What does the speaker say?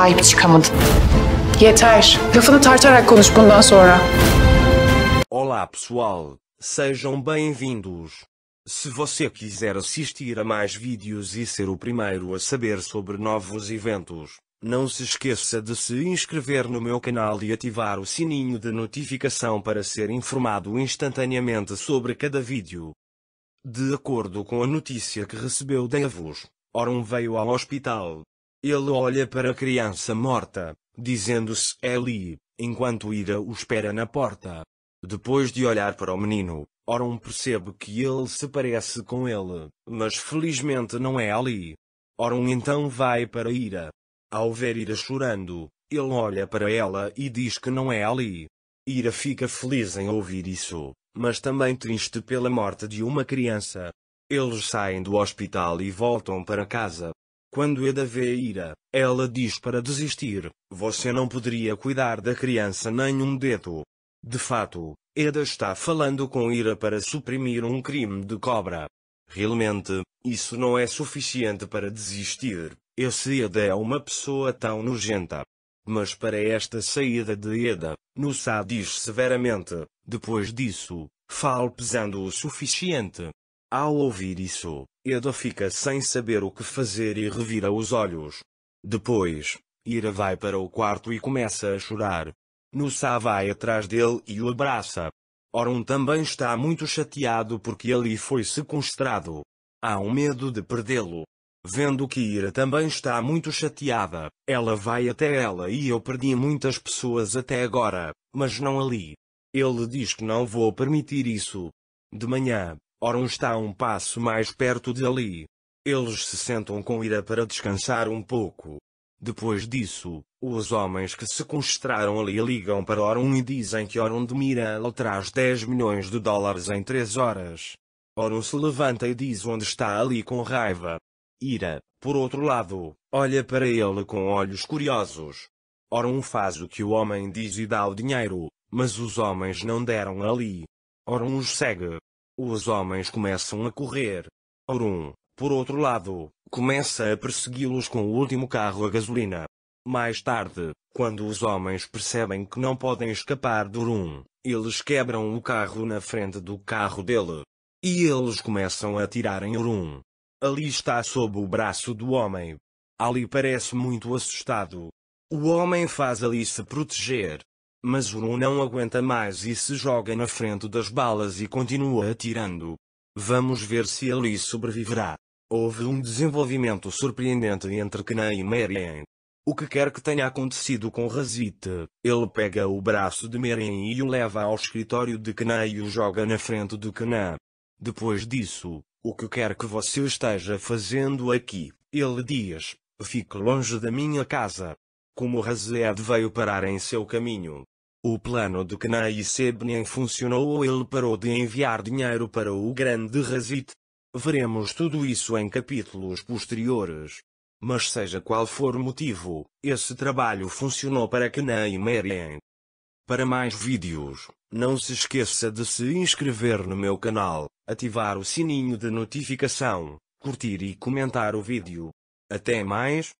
sahip çıkamadım. Yeter. Lafını tartarak konuş bundan sonra. Olá pessoal, sejam bem-vindos. Se você quiser assistir a mais vídeos e ser o primeiro a saber sobre novos eventos, não se esqueça de se inscrever no meu canal e ativar o sininho de notificação para ser informado instantaneamente sobre cada vídeo. De acordo com a notícia que recebeu Davos, Orum veio ao hospital, ele olha para a criança morta, dizendo-se Eli, enquanto Ira o espera na porta. Depois de olhar para o menino, Oron percebe que ele se parece com ele, mas felizmente não é ali. Oron então vai para Ira. Ao ver Ira chorando, ele olha para ela e diz que não é ali. Ira fica feliz em ouvir isso, mas também triste pela morte de uma criança. Eles saem do hospital e voltam para casa. Quando Eda é vê a ira, ela diz para desistir, você não poderia cuidar da criança nem um dedo. De fato, Eda está falando com ira para suprimir um crime de cobra. Realmente, isso não é suficiente para desistir. Esse Eda é uma pessoa tão nojenta. Mas para esta saída de Eda, Nussa diz severamente, depois disso, fale pesando o suficiente. Ao ouvir isso, Eda fica sem saber o que fazer e revira os olhos. Depois, Ira vai para o quarto e começa a chorar. Nusa vai atrás dele e o abraça. Orun também está muito chateado porque ali foi sequestrado. Há um medo de perdê-lo. Vendo que Ira também está muito chateada, ela vai até ela e eu perdi muitas pessoas até agora, mas não ali. Ele diz que não vou permitir isso. De manhã, Oron está um passo mais perto de ali. Eles se sentam com ira para descansar um pouco. Depois disso, os homens que se constraram ali ligam para Oron e dizem que Oron de Miral traz 10 milhões de dólares em 3 horas. Oron se levanta e diz onde está ali com raiva. Ira, por outro lado, olha para ele com olhos curiosos. Oron faz o que o homem diz e dá o dinheiro, mas os homens não deram ali. Oron os segue, os homens começam a correr. Aurum, por outro lado, começa a persegui-los com o último carro a gasolina. Mais tarde, quando os homens percebem que não podem escapar de Rum, eles quebram o carro na frente do carro dele. E eles começam a atirar em Rum. Ali está sob o braço do homem. Ali parece muito assustado. O homem faz ali se proteger. Mas Uru não aguenta mais e se joga na frente das balas e continua atirando. Vamos ver se ele sobreviverá. Houve um desenvolvimento surpreendente entre Knan e Merien. O que quer que tenha acontecido com Razit, ele pega o braço de Merien e o leva ao escritório de Knan e o joga na frente de Knan. Depois disso, o que quer que você esteja fazendo aqui, ele diz, fique longe da minha casa como Razed veio parar em seu caminho. O plano de e Sebnen funcionou ou ele parou de enviar dinheiro para o grande Razit. Veremos tudo isso em capítulos posteriores. Mas seja qual for o motivo, esse trabalho funcionou para e Merien. Para mais vídeos, não se esqueça de se inscrever no meu canal, ativar o sininho de notificação, curtir e comentar o vídeo. Até mais!